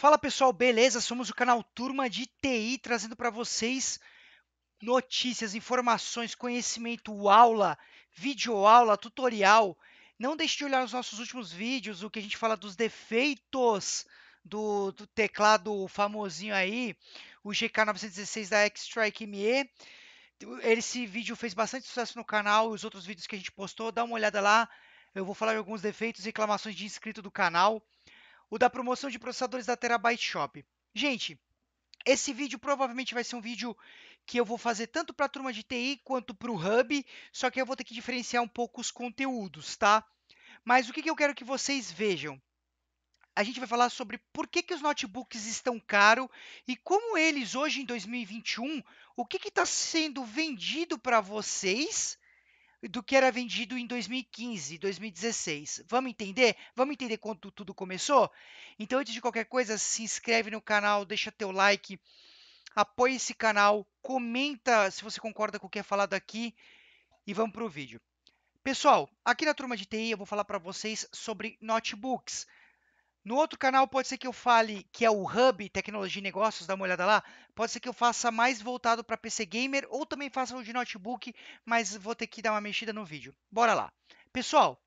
Fala pessoal, beleza? Somos o canal Turma de TI trazendo para vocês notícias, informações, conhecimento, aula, vídeo aula, tutorial. Não deixe de olhar os nossos últimos vídeos, o que a gente fala dos defeitos do, do teclado famosinho aí, o GK916 da X-Strike ME esse vídeo fez bastante sucesso no canal, os outros vídeos que a gente postou, dá uma olhada lá. Eu vou falar de alguns defeitos e reclamações de inscrito do canal o da promoção de processadores da Terabyte Shop. Gente, esse vídeo provavelmente vai ser um vídeo que eu vou fazer tanto para a turma de TI quanto para o Hub, só que eu vou ter que diferenciar um pouco os conteúdos, tá? Mas o que, que eu quero que vocês vejam? a gente vai falar sobre por que, que os notebooks estão caros e como eles hoje em 2021, o que está sendo vendido para vocês do que era vendido em 2015, 2016. Vamos entender? Vamos entender quando tudo começou? Então, antes de qualquer coisa, se inscreve no canal, deixa teu like, apoia esse canal, comenta se você concorda com o que é falado aqui e vamos para o vídeo. Pessoal, aqui na turma de TI eu vou falar para vocês sobre notebooks. No outro canal, pode ser que eu fale que é o Hub Tecnologia e Negócios, dá uma olhada lá. Pode ser que eu faça mais voltado para PC Gamer ou também faça o de notebook, mas vou ter que dar uma mexida no vídeo. Bora lá. Pessoal,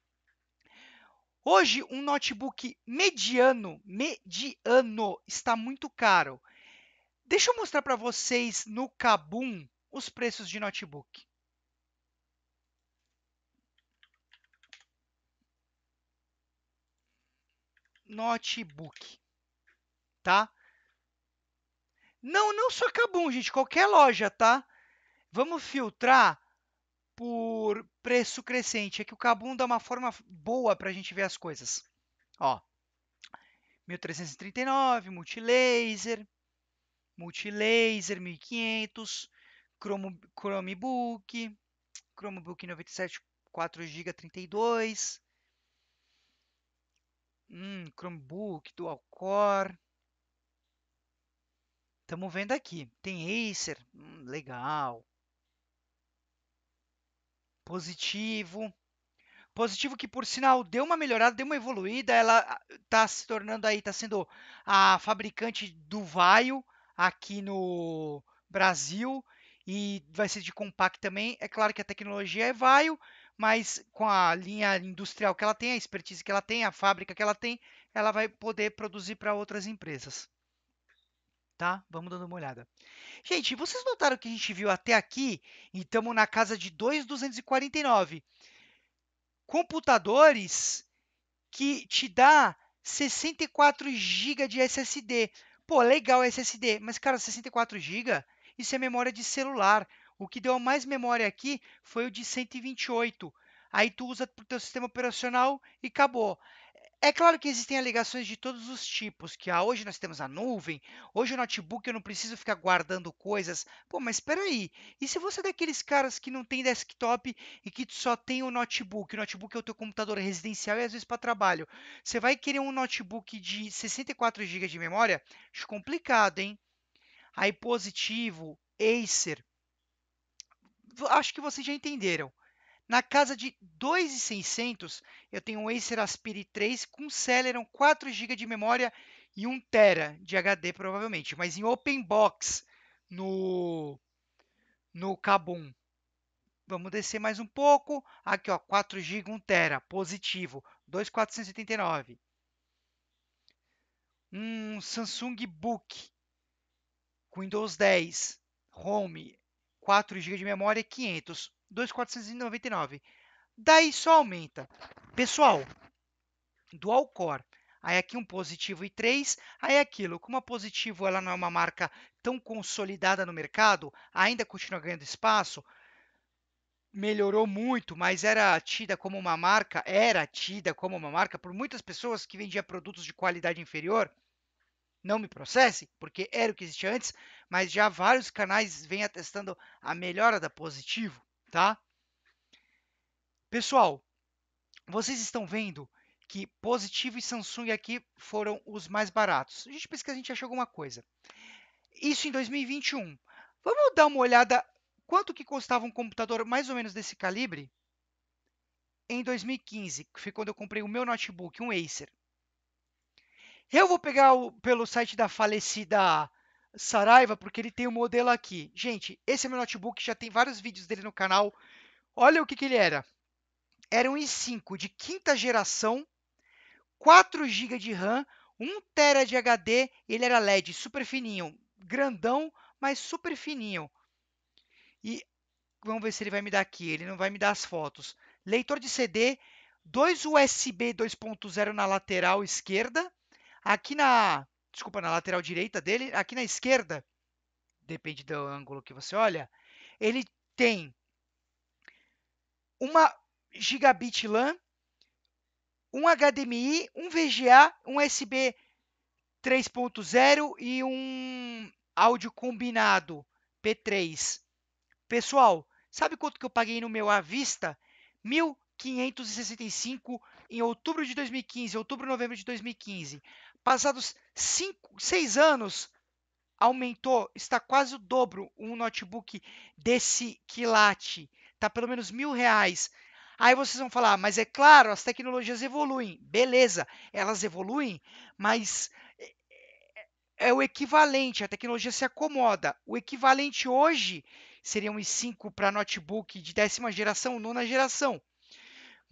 hoje um notebook mediano, mediano, está muito caro. Deixa eu mostrar para vocês no Kabum os preços de notebook. notebook, tá? Não, não só Kabum, gente, qualquer loja, tá? Vamos filtrar por preço crescente. É que o Kabum dá uma forma boa para a gente ver as coisas. Ó, 1339, multilaser, multilaser 1500, Chrome, Chromebook, Chromebook 97, 4 GB 32, Hum, Chromebook, Dual Core. Estamos vendo aqui. Tem Acer. Hum, legal. Positivo. Positivo que, por sinal, deu uma melhorada, deu uma evoluída. Ela está ah, se tornando aí, está sendo a fabricante do Vaio aqui no Brasil. E vai ser de compact também. É claro que a tecnologia é Vaio mas com a linha industrial que ela tem, a expertise que ela tem, a fábrica que ela tem, ela vai poder produzir para outras empresas. Tá? Vamos dando uma olhada. Gente, vocês notaram que a gente viu até aqui e estamos na casa de 2,249. Computadores que te dá 64 GB de SSD. Pô, legal SSD, mas cara, 64 GB, isso é memória de celular. O que deu mais memória aqui foi o de 128. Aí tu usa para o teu sistema operacional e acabou. É claro que existem alegações de todos os tipos, que ah, hoje nós temos a nuvem, hoje o notebook eu não preciso ficar guardando coisas. Pô, mas espera aí, e se você é daqueles caras que não tem desktop e que só tem o notebook, o notebook é o teu computador residencial e às vezes para trabalho, você vai querer um notebook de 64 GB de memória? Acho complicado, hein? Aí positivo, Acer, acho que vocês já entenderam. Na casa de 2,600, eu tenho um Acer Aspire 3 com Celeron 4 GB de memória e 1 TB de HD, provavelmente. Mas em open box no, no Kabum. Vamos descer mais um pouco. Aqui, ó, 4 GB, 1 TB, positivo, 2,489. Um Samsung Book com Windows 10, Home, 4 GB de memória e 500, 2,499. Daí só aumenta. Pessoal, dual core. Aí aqui um positivo e 3, aí aquilo. Como a positivo ela não é uma marca tão consolidada no mercado, ainda continua ganhando espaço, melhorou muito, mas era tida como uma marca, era tida como uma marca por muitas pessoas que vendia produtos de qualidade inferior, não me processe, porque era o que existia antes, mas já vários canais vêm atestando a melhora da positivo, tá? Pessoal, vocês estão vendo que positivo e Samsung aqui foram os mais baratos. A gente pensa que a gente achou alguma coisa. Isso em 2021. Vamos dar uma olhada quanto que custava um computador mais ou menos desse calibre? Em 2015, que foi quando eu comprei o meu notebook, um Acer, eu vou pegar o, pelo site da falecida Saraiva, porque ele tem o um modelo aqui. Gente, esse é meu notebook, já tem vários vídeos dele no canal. Olha o que, que ele era. Era um i5 de quinta geração, 4 GB de RAM, 1 TB de HD, ele era LED, super fininho, grandão, mas super fininho. E vamos ver se ele vai me dar aqui, ele não vai me dar as fotos. Leitor de CD, dois USB 2.0 na lateral esquerda, Aqui na, desculpa, na lateral direita dele, aqui na esquerda, depende do ângulo que você olha, ele tem uma gigabit LAN, um HDMI, um VGA, um USB 3.0 e um áudio combinado P3. Pessoal, sabe quanto que eu paguei no meu à vista? 1565 em outubro de 2015, outubro novembro de 2015. Passados seis anos, aumentou, está quase o dobro um notebook desse quilate. Está pelo menos mil reais. Aí vocês vão falar, ah, mas é claro, as tecnologias evoluem. Beleza, elas evoluem, mas é, é, é o equivalente, a tecnologia se acomoda. O equivalente hoje seria um i5 para notebook de décima geração, nona geração.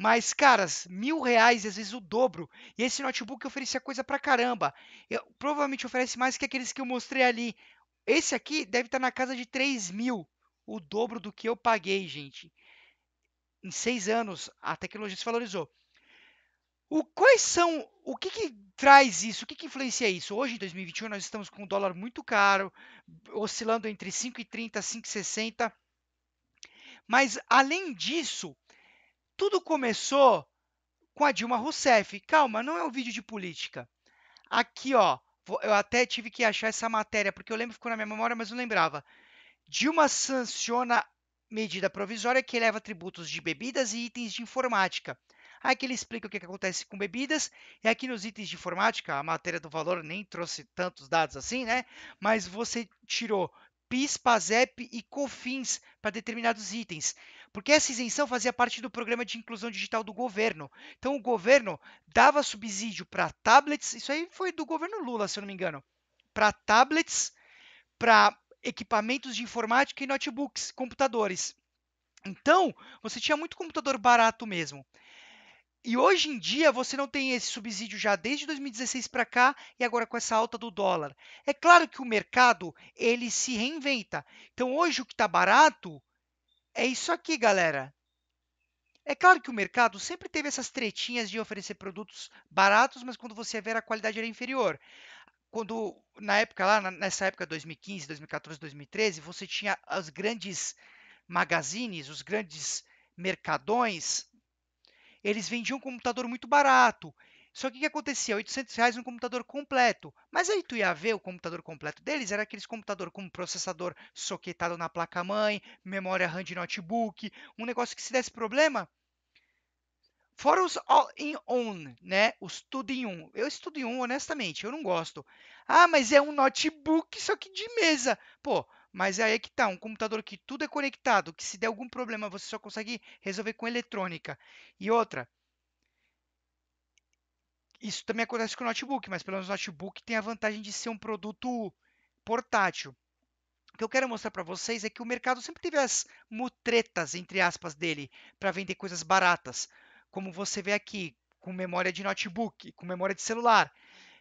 Mas, caras, mil reais, às vezes o dobro. E esse notebook oferecia coisa pra caramba. Eu, provavelmente oferece mais que aqueles que eu mostrei ali. Esse aqui deve estar tá na casa de 3 mil. O dobro do que eu paguei, gente. Em seis anos, a tecnologia se valorizou. O, quais são. O que, que traz isso? O que, que influencia isso? Hoje, em 2021, nós estamos com o um dólar muito caro, oscilando entre 5,30 e 5,60. Mas, além disso, tudo começou com a Dilma Rousseff. Calma, não é um vídeo de política. Aqui, ó, eu até tive que achar essa matéria, porque eu lembro que ficou na minha memória, mas não lembrava. Dilma sanciona medida provisória que eleva tributos de bebidas e itens de informática. Aqui ele explica o que, que acontece com bebidas, e aqui nos itens de informática, a matéria do valor nem trouxe tantos dados assim, né? Mas você tirou PIS, PASEP e COFINS para determinados itens porque essa isenção fazia parte do programa de inclusão digital do governo. Então o governo dava subsídio para tablets, isso aí foi do governo Lula, se eu não me engano, para tablets, para equipamentos de informática e notebooks, computadores. Então, você tinha muito computador barato mesmo. E hoje em dia você não tem esse subsídio já desde 2016 para cá e agora com essa alta do dólar. É claro que o mercado ele se reinventa. Então hoje o que está barato é isso aqui, galera. É claro que o mercado sempre teve essas tretinhas de oferecer produtos baratos, mas quando você ver a qualidade era inferior. Quando na época lá, nessa época 2015, 2014, 2013, você tinha os grandes magazines, os grandes mercadões, eles vendiam um computador muito barato só que o que acontecia? 800 reais um computador completo. Mas aí tu ia ver o computador completo deles, era aqueles computador com processador soquetado na placa-mãe, memória RAM de notebook, um negócio que se desse problema... Fora os all-in-on, né? Os tudo em um. Eu estudo em um, honestamente, eu não gosto. Ah, mas é um notebook, só que de mesa. Pô, mas é aí é que tá, um computador que tudo é conectado, que se der algum problema você só consegue resolver com eletrônica. E outra, isso também acontece com o notebook, mas pelo menos o notebook tem a vantagem de ser um produto portátil. O que eu quero mostrar para vocês é que o mercado sempre teve as mutretas, entre aspas, dele para vender coisas baratas. Como você vê aqui, com memória de notebook, com memória de celular.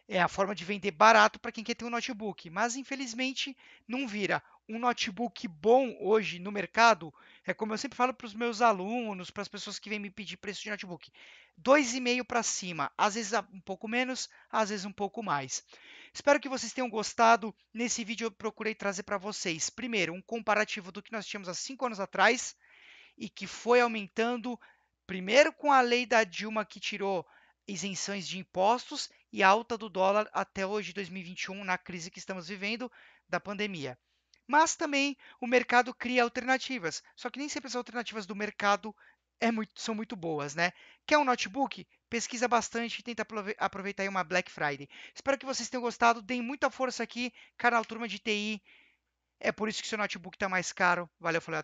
É a forma de vender barato para quem quer ter um notebook, mas infelizmente não vira um notebook bom hoje no mercado, é como eu sempre falo para os meus alunos, para as pessoas que vêm me pedir preço de notebook, 2,5 para cima, às vezes um pouco menos, às vezes um pouco mais. Espero que vocês tenham gostado. Nesse vídeo eu procurei trazer para vocês, primeiro, um comparativo do que nós tínhamos há 5 anos atrás e que foi aumentando, primeiro com a lei da Dilma que tirou isenções de impostos e alta do dólar até hoje, 2021, na crise que estamos vivendo da pandemia. Mas também o mercado cria alternativas, só que nem sempre as alternativas do mercado é muito, são muito boas, né? Quer um notebook? Pesquisa bastante e tenta aproveitar aí uma Black Friday. Espero que vocês tenham gostado. Deem muita força aqui, canal Turma de TI. É por isso que seu notebook está mais caro. Valeu, falou.